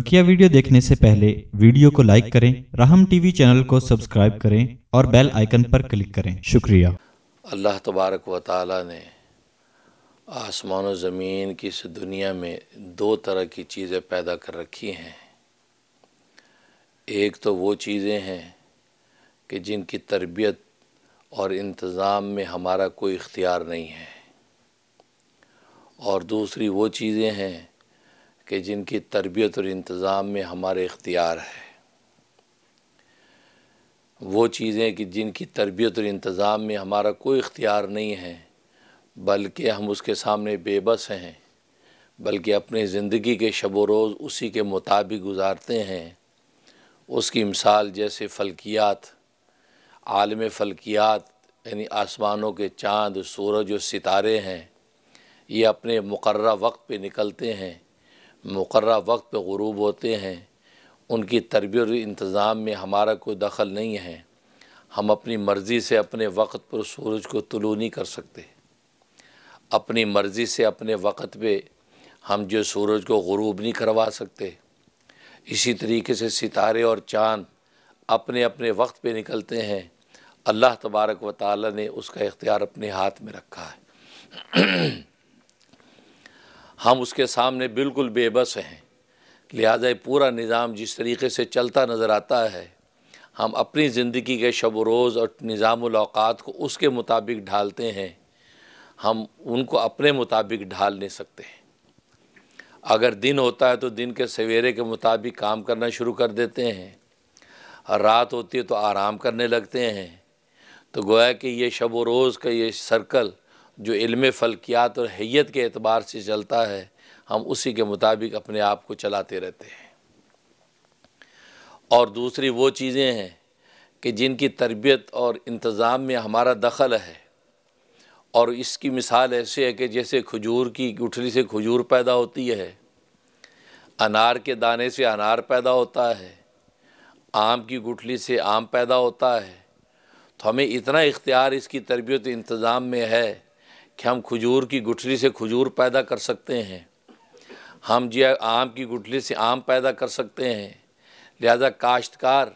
बकिया वीडियो देखने से पहले वीडियो को लाइक करें राहम टीवी चैनल को सब्सक्राइब करें और बेल आइकन पर क्लिक करें शुक्रिया अल्लाह तबारक व ताली ने आसमान ज़मीन की इस दुनिया में दो तरह की चीज़ें पैदा कर रखी हैं एक तो वो चीज़ें हैं कि जिनकी तरबियत और इंतज़ाम में हमारा कोई इख्तियार नहीं है और दूसरी वो चीज़ें हैं कि जिनकी तरबियत और इंतज़ाम में हमारे इख्तियार है वो चीज़ें कि जिनकी तरबियत और इंतज़ाम में हमारा कोई इख्तियार नहीं है बल्कि हम उसके सामने बेबस हैं बल्कि अपनी ज़िंदगी के शब रोज़ उसी के मुताबिक गुजारते हैं उसकी मिसाल जैसे फलकियात आलम फलकियात यानी आसमानों के चाँद सूरज और सितारे हैं ये अपने मुकर वक्त पे निकलते हैं मुकर वक्त पर गरूब होते हैं उनकी तरबियत इंतज़ाम में हमारा कोई दखल नहीं है हम अपनी मर्ज़ी से अपने वक्त पर सूरज को तुलू नहीं कर सकते अपनी मर्ज़ी से अपने वक्त पर हम जो सूरज को गरूब नहीं करवा सकते इसी तरीके से सितारे और चाँद अपने अपने वक्त पर निकलते हैं अल्लाह तबारक व ताली ने उसका इख्तियार अपने हाथ में रखा है हम उसके सामने बिल्कुल बेबस हैं लिहाजा पूरा निज़ाम जिस तरीके से चलता नज़र आता है हम अपनी ज़िंदगी के शब रोज़ और निज़ामत को उसके मुताबिक ढालते हैं हम उनको अपने मुताबिक ढाल नहीं सकते हैं अगर दिन होता है तो दिन के सवेरे के मुताबिक काम करना शुरू कर देते हैं और रात होती है तो आराम करने लगते हैं तो गोया कि ये शब रोज़ का ये सर्कल जो इल्म फ़ल्कियात और हैत के अतबार से चलता है हम उसी के मुताबिक अपने आप को चलाते रहते हैं और दूसरी वो चीज़ें हैं कि जिनकी तरबियत और इंतज़ाम में हमारा दखल है और इसकी मिसाल ऐसे है कि जैसे खजूर की गुठली से खजूर पैदा होती है अनार के दाने से अनार पैदा होता है आम की गुठली से आम पैदा होता है तो हमें इतना इख्तियार इसकी तरबियत इंतज़ाम में है कि हम खजूर की गुठली से खजूर पैदा कर सकते हैं हम जी आम की गुठली से आम पैदा कर सकते हैं लिहाजा काश्तकार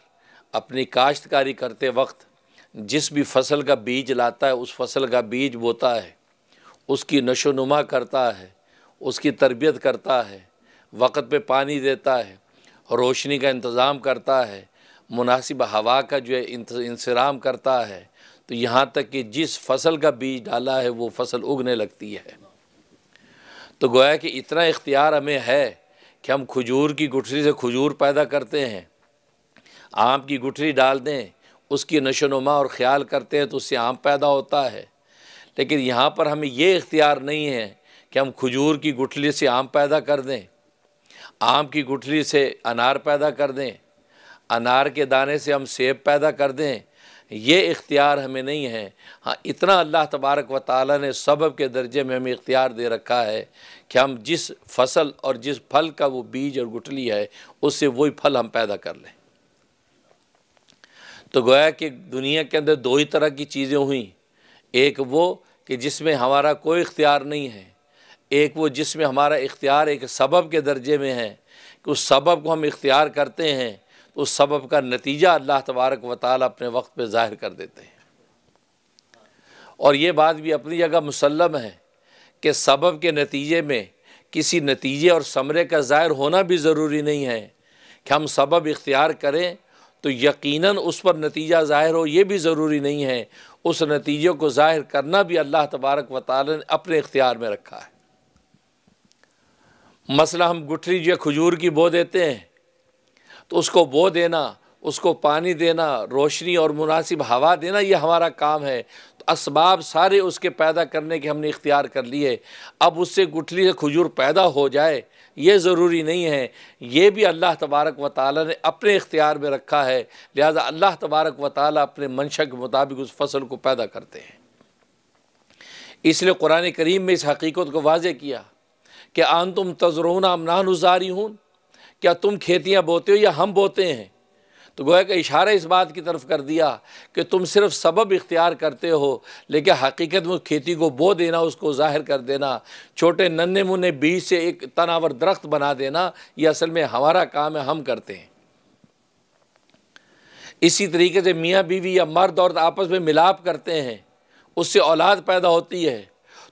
अपनी काश्तकारी करते वक्त जिस भी फसल का बीज लाता है उस फसल का बीज बोता है उसकी नशो नुमा करता है उसकी तरबियत करता है वक़्त पे पानी देता है रोशनी का इंतज़ाम करता है मुनासिब हवा का जो है इंसराम करता है तो यहाँ तक कि जिस फसल का बीज डाला है वो फसल उगने लगती है तो गोया कि इतना इख्तियार हमें है कि हम खजूर की गुठरी से खजूर पैदा करते हैं आम की गुठरी डाल दें उसकी नशोनुमा और ख़्याल करते हैं तो उससे आम पैदा होता है लेकिन यहाँ पर हमें ये इख्तियार नहीं है कि हम खजूर की गुठली से आम पैदा कर दें आम की गुठली से अनार पैदा कर दें अनार के दाने से हम सेब पैदा कर दें ये इख्तियार हमें नहीं है हाँ इतना अल्लाह तबारक व ताली ने सबब के दर्जे में हमें इख्तियार दे रखा है कि हम जिस फसल और जिस फल का वो बीज और गुटली है उससे वही फल हम पैदा कर लें तो गोया कि दुनिया के अंदर दो ही तरह की चीज़ें हुई एक वो कि जिसमें हमारा कोई इख्तियार नहीं है एक वो जिसमें हमारा इख्तियार एक सबब के दर्जे में है कि उस सबब को हम इख्तियार करते हैं उस सबब का नतीजा अल्लाह तबारक व ताल अपने वक्त पर ज़ाहिर कर देते हैं और ये बात भी अपनी जगह मुसलम है कि सबब के नतीजे में किसी नतीजे और समरे का ज़ाहिर होना भी ज़रूरी नहीं है कि हम सबब इख्तियार करें तो यकीनन उस पर नतीजा ज़ाहिर हो ये भी ज़रूरी नहीं है उस नतीजे को ज़ाहिर करना भी अल्लाह तबारक व ताल ने अपने इख्तियार में रखा है मसला हम गुठरी जो खजूर की बो देते हैं तो उसको बो देना उसको पानी देना रोशनी और मुनासिब हवा देना ये हमारा काम है तो इसबाब सारे उसके पैदा करने के हमने इख्तियार कर लिए अब उससे गुठली से खजूर पैदा हो जाए ये ज़रूरी नहीं है ये भी अल्लाह तबारक व ताली ने अपने इख्तियार में रखा है लिहाजा अल्लाह तबारक व ताली अपने मंशा के मुताबिक उस फसल को पैदा करते हैं इसलिए कुरान करीम में इस हकीकत को वाज किया कि आन तुम तजरून अमनान उजारी हूँ क्या तुम खेतियाँ बोते हो या हम बोते हैं तो गोया का इशारा इस बात की तरफ कर दिया कि तुम सिर्फ सबब इख्तियार करते हो लेकिन हकीकत में खेती को बो देना उसको ज़ाहिर कर देना छोटे नन्हे मुन्ने बीज से एक तनावर दरख्त बना देना ये असल में हमारा काम है हम करते हैं इसी तरीके से मियाँ बीवी या मर्द औरत आपस में मिलाप करते हैं उससे औलाद पैदा होती है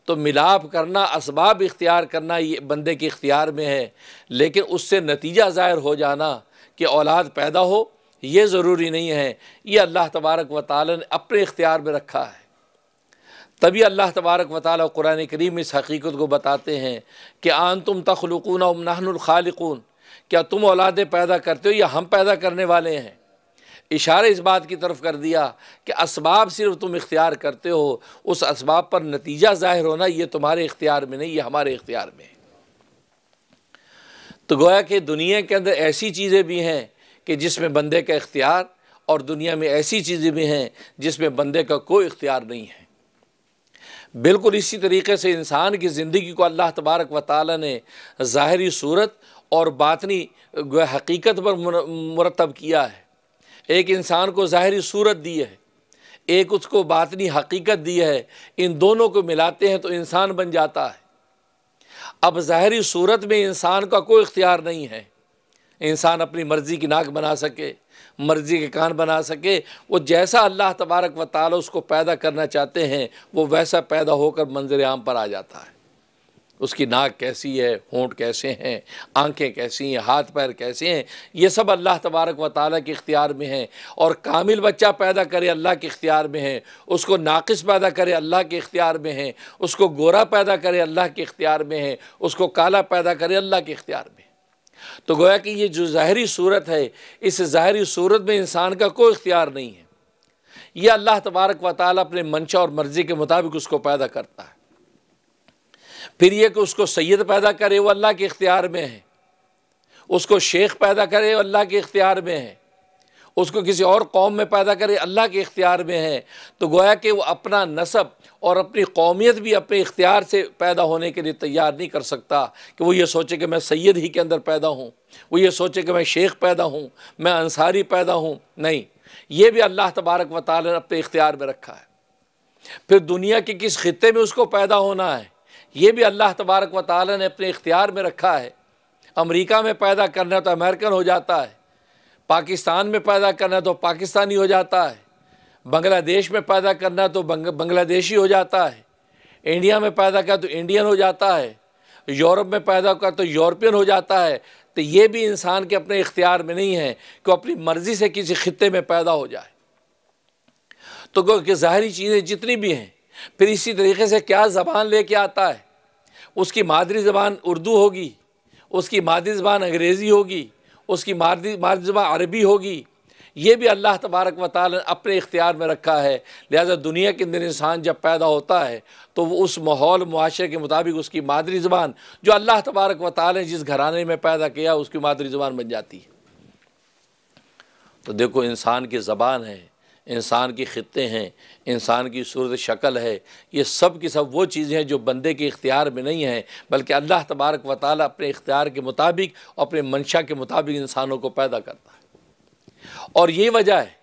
तो मिलाप करना इसबाब इख्तियार करना ये बंदे के इख्तियार में है लेकिन उससे नतीजा ज़ाहिर हो जाना कि औलाद पैदा हो ये ज़रूरी नहीं है ये अल्लाह तबारक व ताली ने अपने इख्तियार में रखा है तभी अल्लाह तबारक वाली कुरान करीम इस हकीकत को बताते हैं कि आन तुम तखलकून उमनाखालकून क्या तुम औलादें पैदा करते हो या हम पैदा करने वाले हैं इशारा इस बात की तरफ कर दिया कि इसबाब सिर्फ तुम इख्तियार करते हो उस इसबाब पर नतीजा ज़ाहिर होना ये तुम्हारे इख्तियार में नहीं ये हमारे इख्तियार में है तो गोया कि दुनिया के अंदर ऐसी चीज़ें भी हैं कि जिसमें बंदे का इख्तियार और दुनिया में ऐसी चीज़ें भी हैं जिसमें बंदे का कोई इख्तियार नहीं है बिल्कुल इसी तरीके से इंसान की ज़िंदगी को अल्लाह तबारक व ताली ने ज़ाहरी सूरत और बातनी हकीकत पर मुरतब किया है एक इंसान को ज़ाहरी सूरत दी है एक उसको बातनी हकीकत दी है इन दोनों को मिलाते हैं तो इंसान बन जाता है अब ज़ाहरी सूरत में इंसान का कोई इख्तियार नहीं है इंसान अपनी मर्ज़ी की नाक बना सके मर्ज़ी के कान बना सके वो जैसा अल्लाह तबारक व ताल उसको पैदा करना चाहते हैं वो वैसा पैदा होकर मंजर आम पर आ जाता है उसकी नाक कैसी है होंठ कैसे हैं आंखें कैसी हैं हाथ पैर कैसे हैं ये सब अल्लाह तबारक व ताली के इख्तियार में हैं और कामिल बच्चा पैदा करे अल्लाह के इख्तियार में है उसको नाकस पैदा करे अल्लाह के इख्तियार में है उसको गोरा पैदा करे अल्लाह के इख्तियार में है उसको काला पैदा करे अल्लाह के इख्तियार में तो गोया कि ये जो ज़ाहरी सूरत है इस ज़ाहरी सूरत में इंसान का कोई इख्तियार नहीं है यह अल्लाह तबारक व ताली अपने मंशा और मर्ज़ी के मुताबिक उसको पैदा करता है फिर यह कि उसको सैद पैदा करे वो अल्लाह के इख्तियार में है उसको शेख पैदा करे वो अल्लाह के इख्तियार में है उसको किसी और कौम में पैदा करे अल्लाह के इख्तियार में है तो गोया कि वह अपना नसब और अपनी कौमियत भी अपने इख्तियार से पैदा होने के लिए तैयार नहीं कर सकता कि वो ये सोचे कि मैं सैयद ही के अंदर पैदा हूँ वो ये सोचे कि मैं शेख पैदा हूँ मैं अंसारी पैदा हूँ नहीं ये भी अल्लाह तबारक वाली ने अपने इख्तियार में रखा है फिर दुनिया के किस खत्े में उसको पैदा होना है ये भी अल्लाह तबारक व ताली ने अपने इख्तियार में रखा है अमरीका में पैदा करना तो अमेरिकन हो जाता है पाकिस्तान में पैदा करना तो पाकिस्तानी हो जाता है बांग्लादेश में पैदा करना तो बांग्लादेशी हो जाता है इंडिया में पैदा कर तो इंडियन हो जाता है यूरोप में पैदा कर तो यूरोपियन हो जाता है तो ये भी इंसान के अपने इख्तियार में नहीं है कि अपनी मर्ज़ी से किसी खत्े में पैदा हो जाए तो क्योंकि ज़ाहरी चीज़ें जितनी भी हैं फिर इसी तरीके से क्या ज़बान कर आता है उसकी मादरी ज़बान उर्दू होगी उसकी मादरी ज़बान अंग्रेज़ी होगी उसकी मादरी मादरी ज़बान अरबी होगी ये भी अल्लाह तबारक व ताल अपने इख्तियार में रखा है लिहाजा दुनिया के अंदर इंसान जब पैदा होता है तो वो उस माहौल मुआरे के मुताबिक उसकी मादरी ज़बान जो अल्लाह तबारक व ताल ने जिस घराने में पैदा किया उसकी मादरी ज़बान बन जाती है तो देखो इंसान की ज़बान है इंसान की ख़त्े हैं इंसान की सूरत शक्ल है ये सब की सब वो चीज़ें हैं जो बंदे के इख्तियार में नहीं हैं बल्कि अल्लाह तबारक व ताल अपने इख्तियार के मुताबिक और अपने मंशा के मुताबिक इंसानों को पैदा करता है और ये वजह है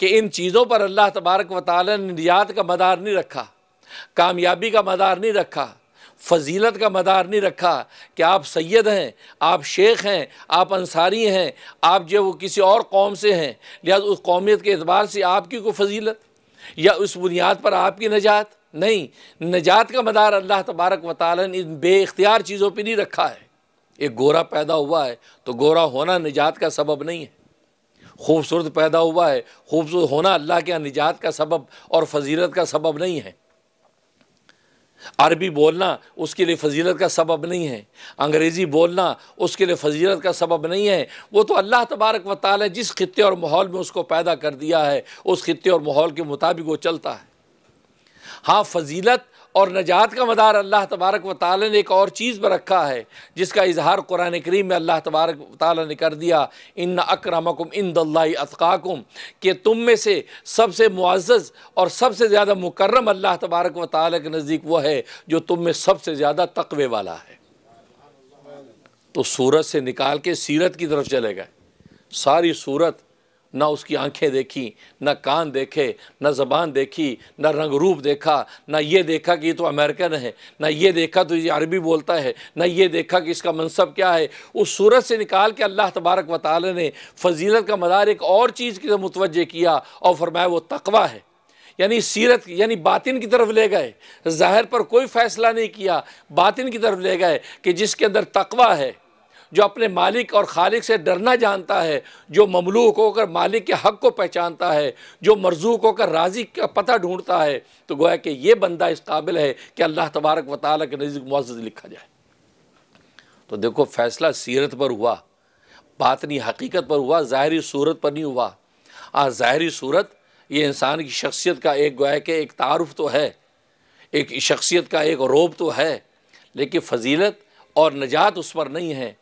कि इन चीज़ों पर अल्लाह तबारक व ताल ने निजात का मदार नहीं रखा कामयाबी का मदार नहीं रखा फजीलत का मदार नहीं रखा कि आप सैद हैं आप शेख हैं आप अंसारी हैं आप जो वो किसी और कौम से हैं या उस कौमियत के अतबार से आपकी कोई फजीलत या उस बुनियाद पर आपकी नजात नहीं नजात का मदार अल्लाह तबारक व ताल ने इन बेख्तियार चीज़ों पर नहीं रखा है एक गोरा पैदा हुआ है तो गोरा होना निजात का सबब नहीं है खूबसूरत पैदा हुआ है खूबसूरत होना अल्लाह के यहाँ निजात का सबब और फजीलत का सबब नहीं है अरबी बोलना उसके लिए फजीलत का सबब नहीं है अंग्रेज़ी बोलना उसके लिए फजीलत का सबब नहीं है वो तो अल्लाह तबारक व ताल जिस खत्े और माहौल में उसको पैदा कर दिया है उस खत्े और माहौल के मुताबिक वो चलता है हाँ फजीलत और नजात का मदार अल्लाह तबारक व ताली ने एक और चीज़ पर रखा है जिसका इजहार कुरान करीम में अल्लाह तबारक ताली ने कर दिया इन अक्रमकुम इन दल्लाकाकुम के तुम में से सबसे मुआज़ और सबसे ज़्यादा मुकर्रम अल्लाह तबारक व ताल के नज़दीक वह है जो तुम में सबसे ज़्यादा तकवे वाला है तो सूरत से निकाल के सीरत की तरफ चले गए सारी सूरत ना उसकी आंखें देखी ना कान देखे ना ज़बान देखी ना रंग रूप देखा ना ये देखा कि ये तो अमेरिकन है ना ये देखा तो ये अरबी बोलता है ना ये देखा कि इसका मनसब क्या है उस सूरत से निकाल के अल्लाह तबारक व ने फजीलत का मदार एक और चीज़ की तरफ मुतवजह किया और फरमाया वो तकवा है यानी सीरत यानी बातिन की तरफ ले गए ज़ाहिर पर कोई फ़ैसला नहीं किया बातिन की तरफ ले गए कि जिसके अंदर तकवा है जो अपने मालिक और खालिक से डरना जानता है जो ममलूक होकर मालिक के हक़ को पहचानता है जो मरजूक होकर राजी का पता ढूंढता है तो गोया कि ये बंदा इस काबिल है कि अल्लाह तबारक व ताल के नज़दीक मुआज़ लिखा जाए तो देखो फ़ैसला सीरत पर हुआ बात नहीं हकीकत पर हुआ ज़ाहरी सूरत पर नहीं हुआ आज ज़ाहरी सूरत ये इंसान की शख्सियत का एक गोया के एक तारफ़ तो है एक शख्सियत का एक रोब तो है लेकिन फजीलत और नजात उस पर नहीं है